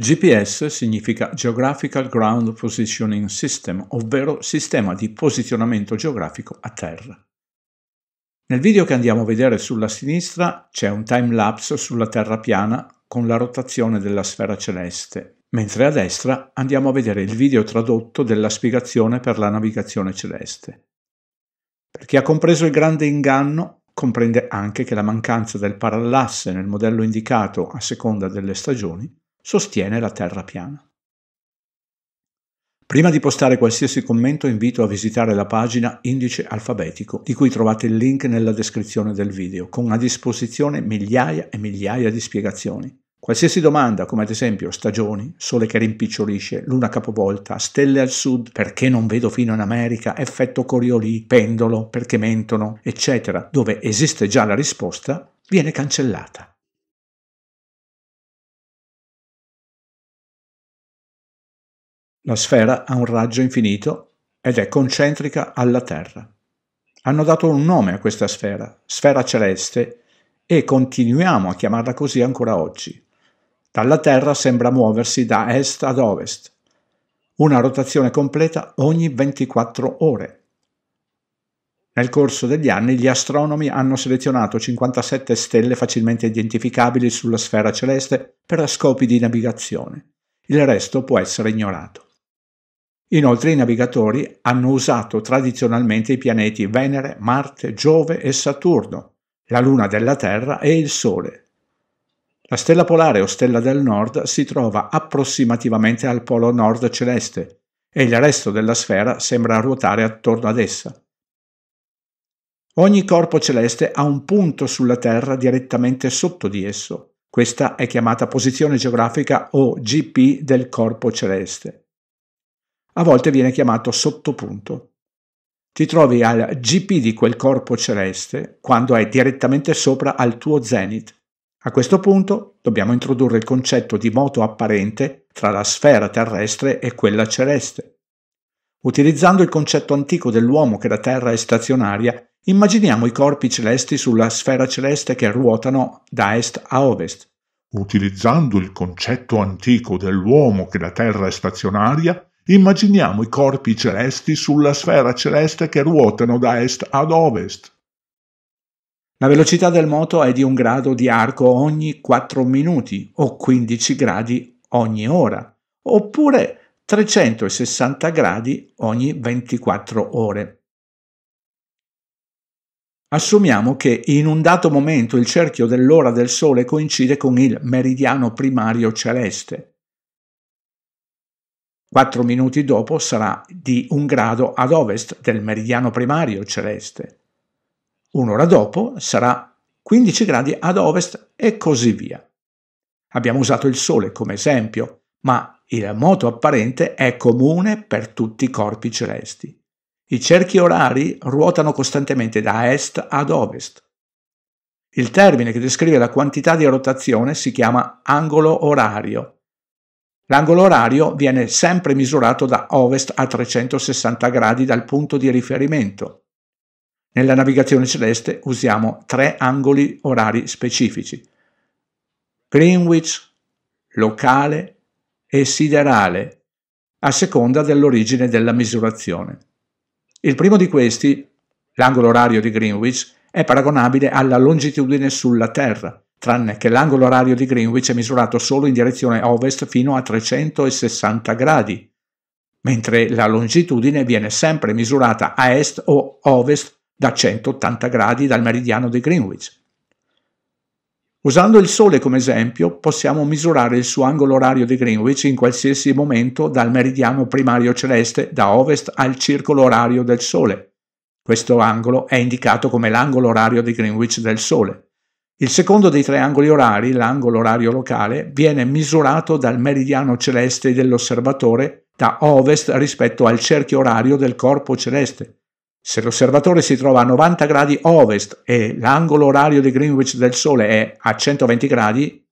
GPS significa Geographical Ground Positioning System, ovvero sistema di posizionamento geografico a terra. Nel video che andiamo a vedere sulla sinistra c'è un time lapse sulla terra piana con la rotazione della sfera celeste, mentre a destra andiamo a vedere il video tradotto della spiegazione per la navigazione celeste. Per chi ha compreso il grande inganno, comprende anche che la mancanza del parallasse nel modello indicato a seconda delle stagioni sostiene la terra piana. Prima di postare qualsiasi commento invito a visitare la pagina Indice Alfabetico, di cui trovate il link nella descrizione del video, con a disposizione migliaia e migliaia di spiegazioni. Qualsiasi domanda, come ad esempio stagioni, sole che rimpicciolisce, luna capovolta, stelle al sud, perché non vedo fino in America, effetto Coriolì, pendolo, perché mentono, eccetera, dove esiste già la risposta, viene cancellata. La sfera ha un raggio infinito ed è concentrica alla Terra. Hanno dato un nome a questa sfera, sfera celeste, e continuiamo a chiamarla così ancora oggi. Dalla Terra sembra muoversi da est ad ovest, una rotazione completa ogni 24 ore. Nel corso degli anni gli astronomi hanno selezionato 57 stelle facilmente identificabili sulla sfera celeste per scopi di navigazione. Il resto può essere ignorato. Inoltre i navigatori hanno usato tradizionalmente i pianeti Venere, Marte, Giove e Saturno, la Luna della Terra e il Sole. La stella polare o stella del nord si trova approssimativamente al polo nord celeste e il resto della sfera sembra ruotare attorno ad essa. Ogni corpo celeste ha un punto sulla Terra direttamente sotto di esso. Questa è chiamata posizione geografica o GP del corpo celeste a volte viene chiamato sottopunto. Ti trovi al GP di quel corpo celeste quando è direttamente sopra al tuo zenith. A questo punto dobbiamo introdurre il concetto di moto apparente tra la sfera terrestre e quella celeste. Utilizzando il concetto antico dell'uomo che la Terra è stazionaria, immaginiamo i corpi celesti sulla sfera celeste che ruotano da est a ovest. Utilizzando il concetto antico dell'uomo che la Terra è stazionaria, Immaginiamo i corpi celesti sulla sfera celeste che ruotano da est ad ovest. La velocità del moto è di un grado di arco ogni 4 minuti o 15 gradi ogni ora, oppure 360 gradi ogni 24 ore. Assumiamo che in un dato momento il cerchio dell'ora del Sole coincide con il meridiano primario celeste. Quattro minuti dopo sarà di un grado ad ovest del meridiano primario celeste. Un'ora dopo sarà 15 gradi ad ovest e così via. Abbiamo usato il Sole come esempio, ma il moto apparente è comune per tutti i corpi celesti. I cerchi orari ruotano costantemente da est ad ovest. Il termine che descrive la quantità di rotazione si chiama angolo orario L'angolo orario viene sempre misurato da ovest a 360 gradi dal punto di riferimento. Nella navigazione celeste usiamo tre angoli orari specifici. Greenwich, locale e siderale, a seconda dell'origine della misurazione. Il primo di questi, l'angolo orario di Greenwich, è paragonabile alla longitudine sulla Terra, tranne che l'angolo orario di Greenwich è misurato solo in direzione ovest fino a 360 gradi, mentre la longitudine viene sempre misurata a est o ovest da 180 gradi dal meridiano di Greenwich. Usando il Sole come esempio, possiamo misurare il suo angolo orario di Greenwich in qualsiasi momento dal meridiano primario celeste da ovest al circolo orario del Sole. Questo angolo è indicato come l'angolo orario di Greenwich del Sole. Il secondo dei tre angoli orari, l'angolo orario locale, viene misurato dal meridiano celeste dell'osservatore da ovest rispetto al cerchio orario del corpo celeste. Se l'osservatore si trova a 90 gradi ovest e l'angolo orario di Greenwich del Sole è a 120 gradi,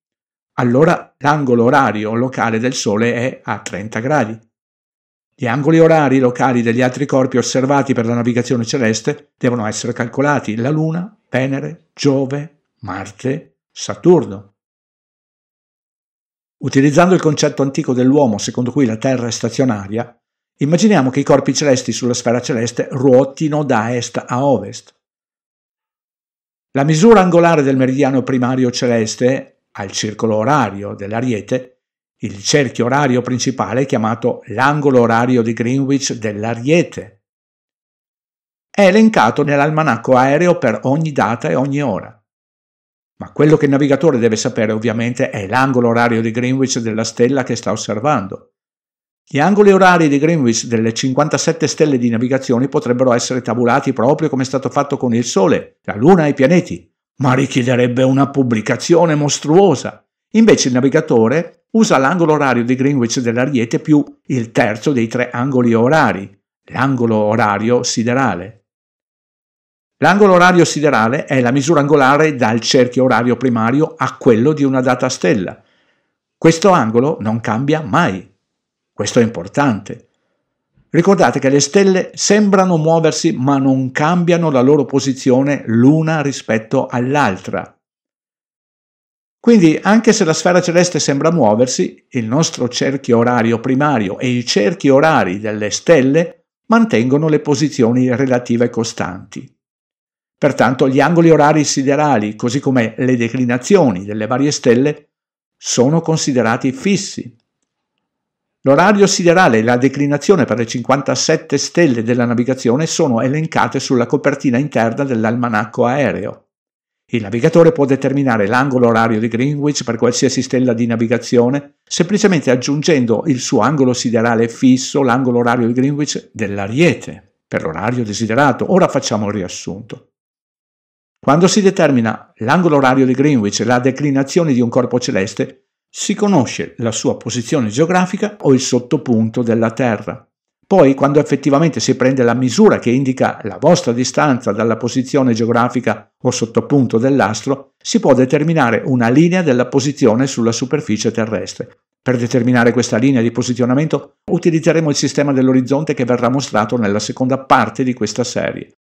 allora l'angolo orario locale del Sole è a 30 gradi. Gli angoli orari locali degli altri corpi osservati per la navigazione celeste devono essere calcolati. La Luna, Venere, Giove, Marte, Saturno. Utilizzando il concetto antico dell'uomo secondo cui la Terra è stazionaria, immaginiamo che i corpi celesti sulla sfera celeste ruotino da est a ovest. La misura angolare del meridiano primario celeste al circolo orario dell'Ariete, il cerchio orario principale chiamato l'angolo orario di Greenwich dell'Ariete, è elencato nell'almanacco aereo per ogni data e ogni ora. Ma quello che il navigatore deve sapere ovviamente è l'angolo orario di Greenwich della stella che sta osservando. Gli angoli orari di Greenwich delle 57 stelle di navigazione potrebbero essere tabulati proprio come è stato fatto con il Sole, la Luna e i pianeti, ma richiederebbe una pubblicazione mostruosa. Invece il navigatore usa l'angolo orario di Greenwich dell'Ariete più il terzo dei tre angoli orari, l'angolo orario siderale. L'angolo orario siderale è la misura angolare dal cerchio orario primario a quello di una data stella. Questo angolo non cambia mai. Questo è importante. Ricordate che le stelle sembrano muoversi ma non cambiano la loro posizione l'una rispetto all'altra. Quindi, anche se la sfera celeste sembra muoversi, il nostro cerchio orario primario e i cerchi orari delle stelle mantengono le posizioni relative costanti. Pertanto gli angoli orari siderali, così come le declinazioni delle varie stelle, sono considerati fissi. L'orario siderale e la declinazione per le 57 stelle della navigazione sono elencate sulla copertina interna dell'almanacco aereo. Il navigatore può determinare l'angolo orario di Greenwich per qualsiasi stella di navigazione semplicemente aggiungendo il suo angolo siderale fisso l'angolo orario di Greenwich dell'Ariete per l'orario desiderato. Ora facciamo il riassunto. Quando si determina l'angolo orario di Greenwich e la declinazione di un corpo celeste, si conosce la sua posizione geografica o il sottopunto della Terra. Poi, quando effettivamente si prende la misura che indica la vostra distanza dalla posizione geografica o sottopunto dell'astro, si può determinare una linea della posizione sulla superficie terrestre. Per determinare questa linea di posizionamento utilizzeremo il sistema dell'orizzonte che verrà mostrato nella seconda parte di questa serie.